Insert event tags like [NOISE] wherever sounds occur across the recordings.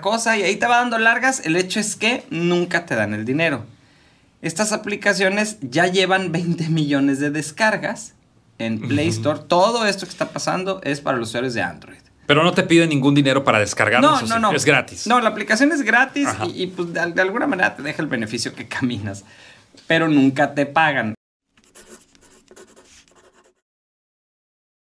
cosa y ahí te va dando largas. El hecho es que nunca te dan el dinero. Estas aplicaciones ya llevan 20 millones de descargas en Play Store. Todo esto que está pasando es para los usuarios de Android. Pero no te piden ningún dinero para descargar No, no, no. Es gratis. No, la aplicación es gratis y, pues de, alguna manera te deja el beneficio que caminas. Pero nunca te pagan.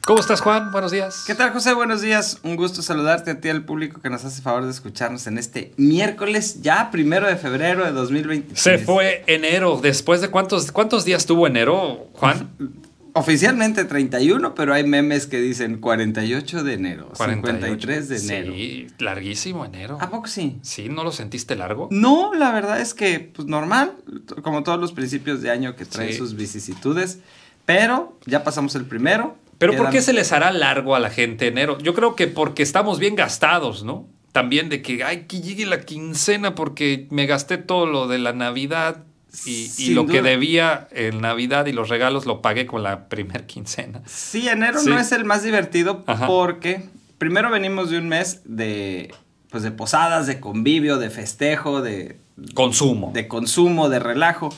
¿Cómo estás, Juan? Buenos días. ¿Qué tal, José? Buenos días. Un gusto saludarte a ti, al público que nos hace favor de escucharnos en este miércoles, ya primero de febrero de 2023. Se fue enero. ¿Después de cuántos, cuántos días tuvo enero, Juan? [LAUGHS] Oficialmente 31, pero hay memes que dicen 48 de enero, 43 53 de enero. Sí, larguísimo enero. ¿A poco sí? Sí, ¿no lo sentiste largo? No, la verdad es que, pues normal, como todos los principios de año que traen sus vicisitudes, pero ya pasamos el primero, ¿Pero por qué se les hará largo a la gente enero? Yo creo que porque estamos bien gastados, ¿no? También de que, ay, que llegue la quincena porque me gasté todo lo de la Navidad y, lo que debía en Navidad y los regalos lo pagué con la primer quincena. Sí, enero no es el más divertido porque primero venimos de un mes de, pues de posadas, de convivio, de festejo, de... Consumo. De consumo, de relajo.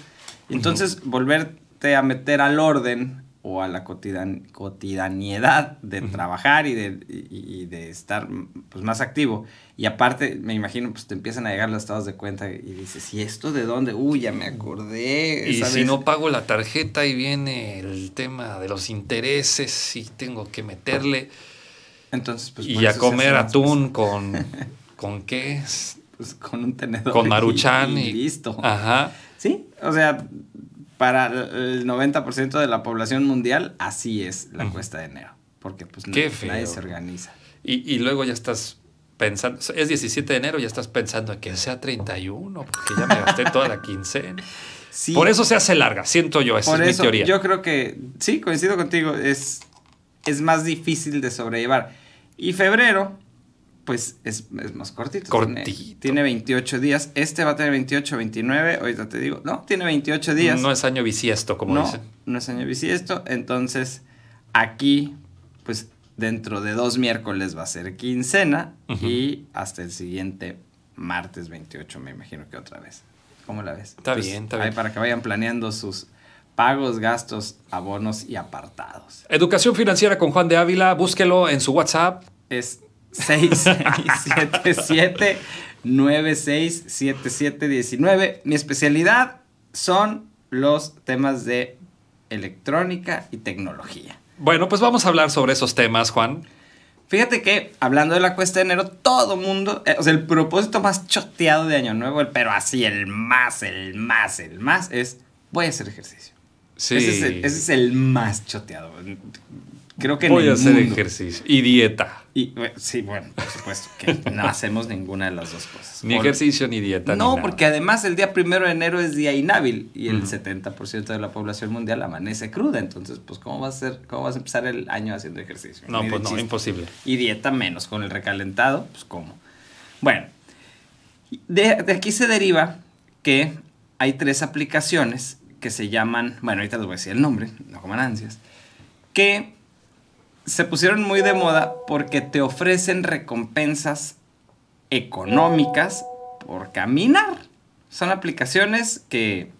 Entonces, volverte a meter al orden o a la cotidan cotidianidad de trabajar y de, de estar pues, más activo. Y aparte, me imagino, pues te empiezan a llegar los estados de cuenta y dices, ¿y esto de dónde? Uy, ya me acordé. Y si no pago la tarjeta y viene el tema de los intereses y tengo que meterle. Entonces, pues, Y a comer atún con... [LAUGHS] ¿Con qué? Pues con un tenedor. Con maruchán. Y, y listo. Ajá. Sí, o sea, para el 90% de la población mundial, así es la cuesta de enero. Porque pues nadie se organiza. Y, luego ya estás pensando, es 17 de enero, ya estás pensando en que sea 31, porque ya me gasté toda la quincena. [LAUGHS] Por eso se hace larga, siento yo, esa es eso, mi teoría. Yo creo que, sí, coincido contigo, es, es más difícil de sobrellevar. Y febrero, pues es, más cortito. Cortito. Tiene, 28 días. Este va a tener 28, 29, ahorita te digo. No, tiene 28 días. No es año bisiesto, como no, No es año bisiesto. Entonces, aquí, pues dentro de dos miércoles va a ser quincena y hasta el siguiente martes 28, me imagino que otra vez. ¿Cómo la ves? Está pues, bien, está bien. Para que vayan planeando sus pagos, gastos, abonos y apartados. Educación financiera con Juan de Ávila, búsquelo en su WhatsApp. Es siete, diecinueve. Mi especialidad son los temas de electrónica y tecnología. Bueno, pues vamos a hablar sobre esos temas, Juan. Fíjate que hablando de la cuesta de enero, todo mundo, eh, o sea, el propósito más choteado de Año Nuevo, pero así el más, el más, el más, es voy a hacer ejercicio. Sí. Ese es ese es el más choteado. Creo que voy a hacer ejercicio y dieta. Eh, sí, bueno, por supuesto que no hacemos ninguna de las dos cosas. Ni ejercicio ni dieta. No, porque además el día primero de enero es día inhábil y el 70% de la población mundial amanece cruda. Entonces, pues, ¿cómo vas a, ser, cómo vas a empezar el año haciendo ejercicio? No, pues no, imposible. Y dieta menos, con el recalentado, pues, ¿cómo? Bueno, de, aquí se deriva que hay tres aplicaciones que se llaman, bueno, ahorita les voy a decir el nombre, no coman ansias, que se pusieron muy de moda porque te ofrecen recompensas económicas por caminar. Son aplicaciones que,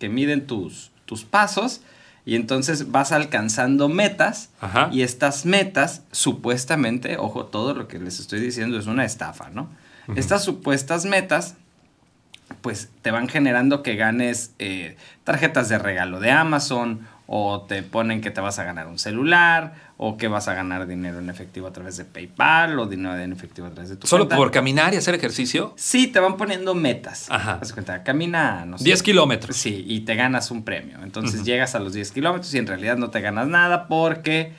miden tus, tus pasos y entonces vas alcanzando metas y estas metas supuestamente, ojo, todo lo que les estoy diciendo es una estafa, ¿no? Estas supuestas metas pues te van generando que ganes eh, tarjetas de regalo de Amazon o te ponen que te vas a ganar un celular, o que vas a ganar dinero en efectivo a través de PayPal, o dinero en efectivo a través de tu ¿Solo por caminar y hacer ejercicio? Sí, te van poniendo metas. Ajá. das cuenta, camina, no sé. 10 kilómetros. Sí, y te ganas un premio. Entonces llegas a los 10 kilómetros y en realidad no te ganas nada porque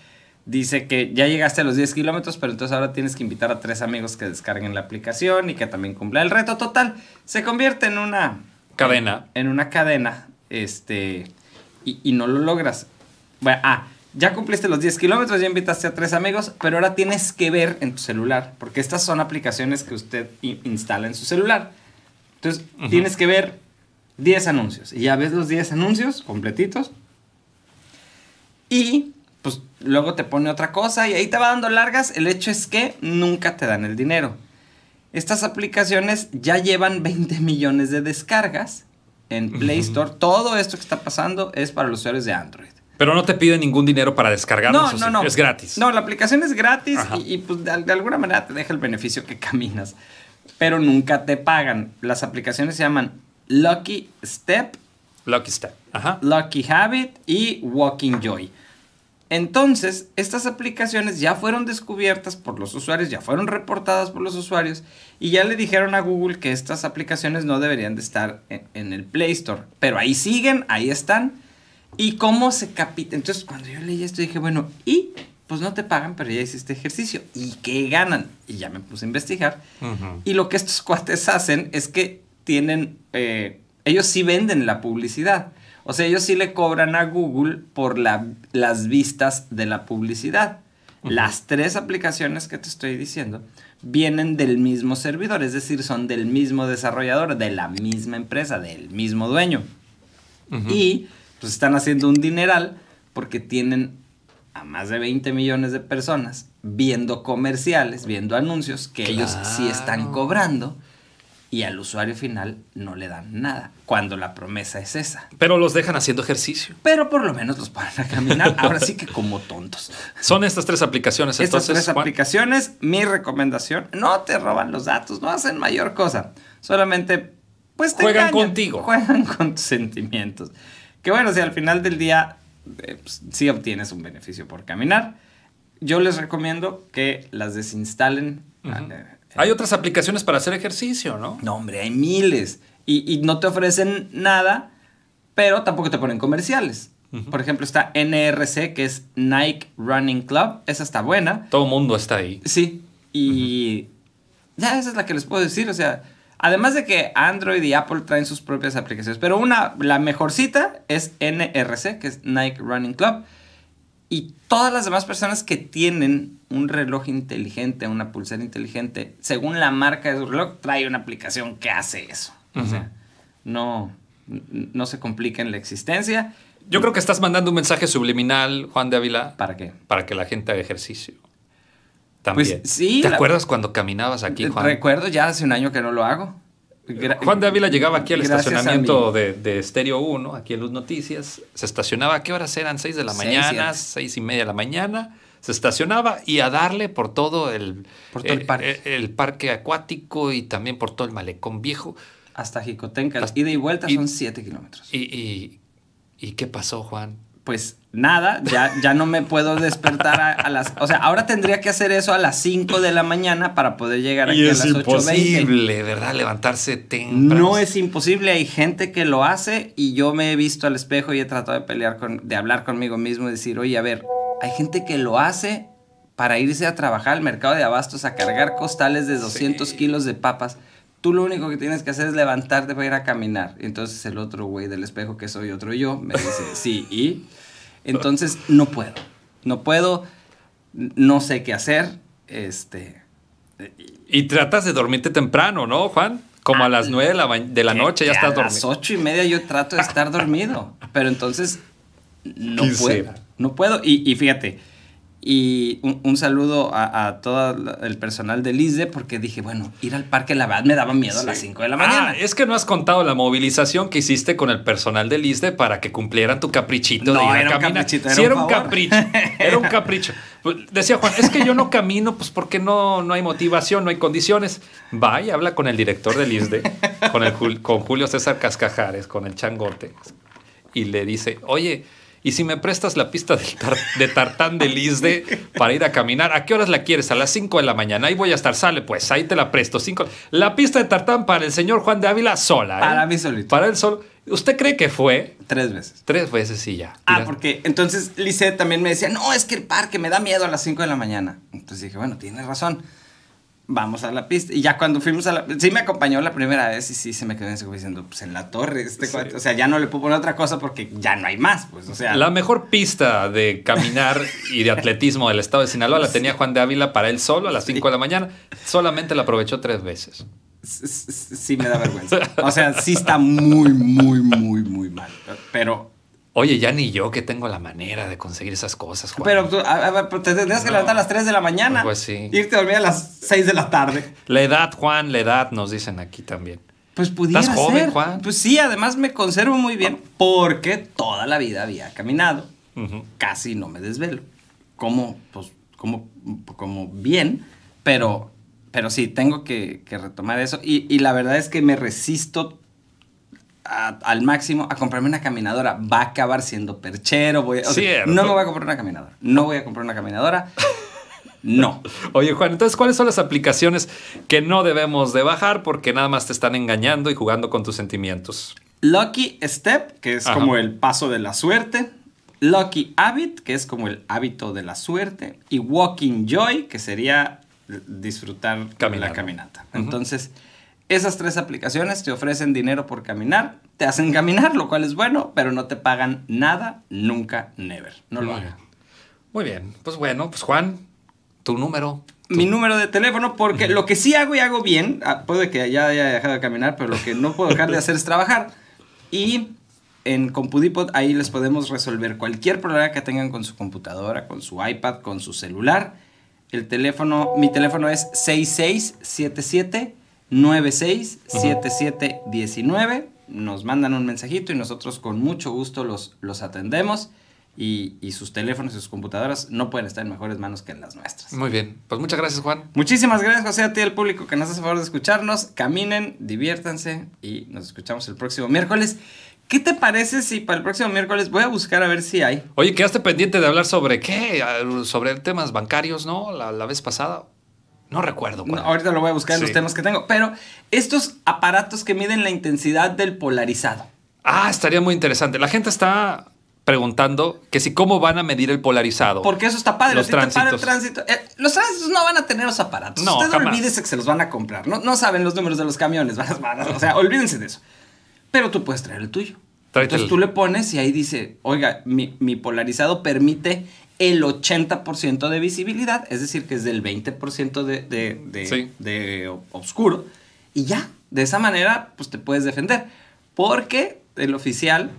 dice que ya llegaste a los 10 kilómetros, pero entonces ahora tienes que invitar a tres amigos que descarguen la aplicación y que también cumpla el reto. Total, se convierte en una... Cadena. en, en una cadena, este y, no lo logras. Bueno, ah, ya cumpliste los 10 kilómetros, ya invitaste a tres amigos, pero ahora tienes que ver en tu celular, porque estas son aplicaciones que usted instala en su celular. Entonces, tienes que ver 10 anuncios. Y ya ves los 10 anuncios completitos. Y pues luego te pone otra cosa y ahí te va dando largas. El hecho es que nunca te dan el dinero. Estas aplicaciones ya llevan 20 millones de descargas en Play Store. Todo esto que está pasando es para los usuarios de Android. Pero no te piden ningún dinero para descargarlo. No, no, no. Es gratis. No, la aplicación es gratis y, pues, de, de, alguna manera te deja el beneficio que [LAUGHS] caminas. Pero nunca te pagan. Las aplicaciones se llaman Lucky Step. Lucky Step. Ajá. Lucky Habit y Walking Joy. Entonces, estas aplicaciones ya fueron descubiertas por los usuarios, ya fueron reportadas por los usuarios y ya le dijeron a Google que estas aplicaciones no deberían de estar en, el Play Store. Pero ahí siguen, ahí están. ¿Y cómo se capita? Entonces, cuando yo leí esto dije, bueno, ¿y? Pues no te pagan, pero ya hiciste ejercicio. ¿Y qué ganan? Y ya me puse a investigar. Y lo que estos cuates hacen es que tienen, eh, ellos sí venden la publicidad. O sea, ellos sí le cobran a Google por las vistas de la publicidad. Las tres aplicaciones que te estoy diciendo vienen del mismo servidor, es decir, son del mismo desarrollador, de la misma empresa, del mismo dueño. Y pues están haciendo un dineral porque tienen a más de 20 millones de personas viendo comerciales, viendo anuncios que ellos sí están cobrando y al usuario final no le dan nada, cuando la promesa es esa. Pero los dejan haciendo ejercicio. Pero por lo menos los ponen a caminar, ahora sí que como tontos. Son estas tres aplicaciones. Estas tres aplicaciones, mi recomendación, no te roban los datos, no hacen mayor cosa, solamente pues, juegan contigo. Juegan con tus sentimientos. Que bueno, si al final del día eh, pues, sí obtienes un beneficio por caminar, yo les recomiendo que las desinstalen. Hay otras aplicaciones para hacer ejercicio, ¿no? No, hombre, hay miles. Y, no te ofrecen nada, pero tampoco te ponen comerciales. Por ejemplo, está NRC, que es Nike Running Club. Esa está buena. Todo mundo está ahí. Sí. Y ya esa es la que les puedo decir. O sea, además de que Android y Apple traen sus propias aplicaciones. Pero una, la mejorcita es NRC, que es Nike Running Club. Y todas las demás personas que tienen un reloj inteligente, una pulsera inteligente, según la marca de su reloj, trae una aplicación que hace eso. O sea, no, no se complica en la existencia. Yo creo que estás mandando un mensaje subliminal, Juan de Ávila. ¿Para qué? Para que la gente haga ejercicio. También. Pues, ¿Te acuerdas cuando caminabas aquí, Juan? Recuerdo ya hace un año que no lo hago. Juan de Ávila llegaba aquí al estacionamiento de, Stereo Estéreo 1, aquí en Luz Noticias, se estacionaba, qué horas eran? Seis de la mañana, seis y media de la mañana, se estacionaba y a darle por todo el, eh, eh, parque. acuático y también por todo el malecón viejo. Hasta Jicotenca, ida y vuelta son siete kilómetros. ¿Y qué pasó, Juan? pues nada, ya, ya no me puedo despertar a, las... O sea, ahora tendría que hacer eso a las 5 de la mañana para poder llegar aquí a las 8.20. Es imposible, ¿verdad? Levantarse temprano. No es imposible, hay gente que lo hace y yo me he visto al espejo y he tratado de pelear, con, de hablar conmigo mismo y decir, oye, a ver, hay gente que lo hace para irse a trabajar al mercado de abastos a cargar costales de 200 kilos de papas Tú lo único que tienes que hacer es levantarte para ir a caminar. Entonces el otro güey del espejo, que soy otro yo, me dice, [LAUGHS] sí, y entonces no puedo. No puedo, no sé qué hacer. Este. Y tratas de dormirte temprano, ¿no, Juan? Como a las ah, nueve de la, eh, noche ya estás dormido. A las ocho y media yo trato de estar dormido, pero entonces no puedo. No puedo. y fíjate, y un, saludo a, todo el personal del ISDE porque dije, bueno, ir al parque la verdad me daba miedo a las 5 de la mañana. Ah, es que no has contado la movilización que hiciste con el personal del ISDE para que cumplieran tu caprichito de ir era a caminar. Un sí, era un capricho, era un capricho. Pues, decía Juan, es que yo no camino, pues porque no, no hay motivación, no hay condiciones. Va y habla con el director del ISDE, con, el, con Julio César Cascajares, con el Changote, y le dice, oye, y si me prestas la pista de, de Tartán de Lisde para ir a caminar, ¿a qué horas la quieres? A las 5 de la mañana. Ahí voy a estar. Sale, pues, ahí te la presto. La pista de Tartán para el señor Juan de Ávila sola. ¿eh? Para mí solito. Para él solo. ¿Usted cree que fue? Tres veces. Tres veces y ya. Ah, porque entonces Lisette también me decía, no, es que el parque me da miedo a las 5 de la mañana. Entonces dije, bueno, tienes razón vamos a la pista. Y ya cuando fuimos a la sí me acompañó la primera vez y sí se me quedó diciendo, pues en la torre, este O sea, ya no le puedo poner otra cosa porque ya no hay más, pues, o sea. La mejor pista de caminar y de atletismo del estado de Sinaloa la tenía Juan de Ávila para él solo a las 5 de la mañana. Solamente la aprovechó tres veces. sí me da vergüenza. O sea, sí está muy, muy, muy, muy mal. Pero Oye, ya ni yo que tengo la manera de conseguir esas cosas. Juan. Pero tú, te tendrías que levantar a las 3 de la mañana. Pues sí. Irte a dormir a las 6 de la tarde. La edad, Juan, la edad, nos dicen aquí también. Pues pudiera ¿Estás joven, Juan? Pues sí, además me conservo muy bien porque toda la vida había caminado. Casi no me desvelo. Como, pues, como, como bien, pero, pero sí, tengo que, retomar eso. Y, y la verdad es que me resisto al máximo a comprarme una caminadora. Va a acabar siendo perchero. Voy no me voy a comprar una caminadora. No voy a comprar una caminadora. No. [LAUGHS] Oye, Juan, entonces, ¿cuáles son las aplicaciones que no debemos de bajar porque nada más te están engañando y jugando con tus sentimientos? Lucky Step, que es como el paso de la suerte. Lucky Habit, que es como el hábito de la suerte. Y Walking Joy, que sería disfrutar la caminata. Entonces... Esas tres aplicaciones te ofrecen dinero por caminar, te hacen caminar, lo cual es bueno, pero no te pagan nada, nunca, never. No lo hagan. Muy bien, pues bueno, pues Juan, tu número. Mi número de teléfono, porque lo que sí hago y hago bien, ah, puede que ya haya dejado de caminar, pero lo que no puedo dejar de hacer es trabajar. Y en CompuDipod ahí les podemos resolver cualquier problema que tengan con su computadora, con su iPad, con su celular. El teléfono, mi teléfono es 6677 967719. Nos mandan un mensajito y nosotros con mucho gusto los, los atendemos. Y, sus teléfonos y sus computadoras no pueden estar en mejores manos que en las nuestras. Muy bien, pues muchas gracias Juan. Muchísimas gracias José a ti, al público que nos hace favor de escucharnos. Caminen, diviértanse y nos escuchamos el próximo miércoles. ¿Qué te parece si para el próximo miércoles voy a buscar a ver si hay? Oye, quedaste pendiente de hablar sobre qué, sobre temas bancarios, ¿no? La, la vez pasada. No recuerdo. ahorita lo voy a buscar en los temas que tengo. Pero estos aparatos que miden la intensidad del polarizado. Ah, estaría muy interesante. La gente está preguntando que si cómo van a medir el polarizado. Porque eso está padre. Los tránsitos. El tránsito, eh, los tránsitos no van a tener los aparatos. Ustedes olvídense que se los van a comprar. No, no saben los números de los camiones. [LAUGHS] o sea, olvídense de eso. Pero tú puedes traer el tuyo. Entonces tú le pones y ahí dice, oiga, mi, mi polarizado permite el 80% de visibilidad, es decir, que es del 20% de, de, oscuro, y ya, de esa manera, pues te puedes defender, porque el oficial,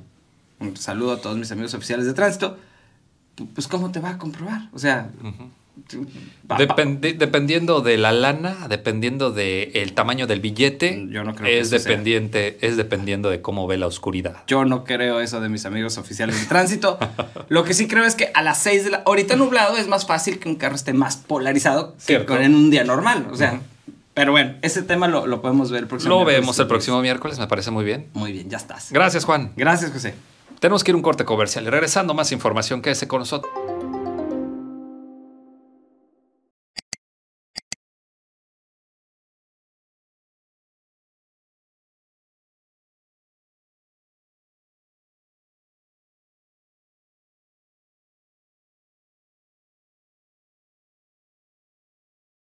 un saludo a todos mis amigos oficiales de tránsito, pues cómo te va a comprobar, o sea, dependiendo de la lana, dependiendo del tamaño del billete, mm, Yo no creo es, dependiente, es dependiendo de cómo ve la oscuridad. Yo no creo eso de mis amigos oficiales de tránsito. Lo que sí creo es que a las 6 de la... Ahorita nublado es más fácil que un carro esté más polarizado que en un día normal. O sea, Pero bueno, ese tema lo, podemos ver el próximo Lo vemos el próximo miércoles, me parece muy bien. Muy bien, ya estás. Gracias, Juan. Gracias, José. Tenemos que ir a un corte comercial. Y Regresando, más información, que ese con nosotros.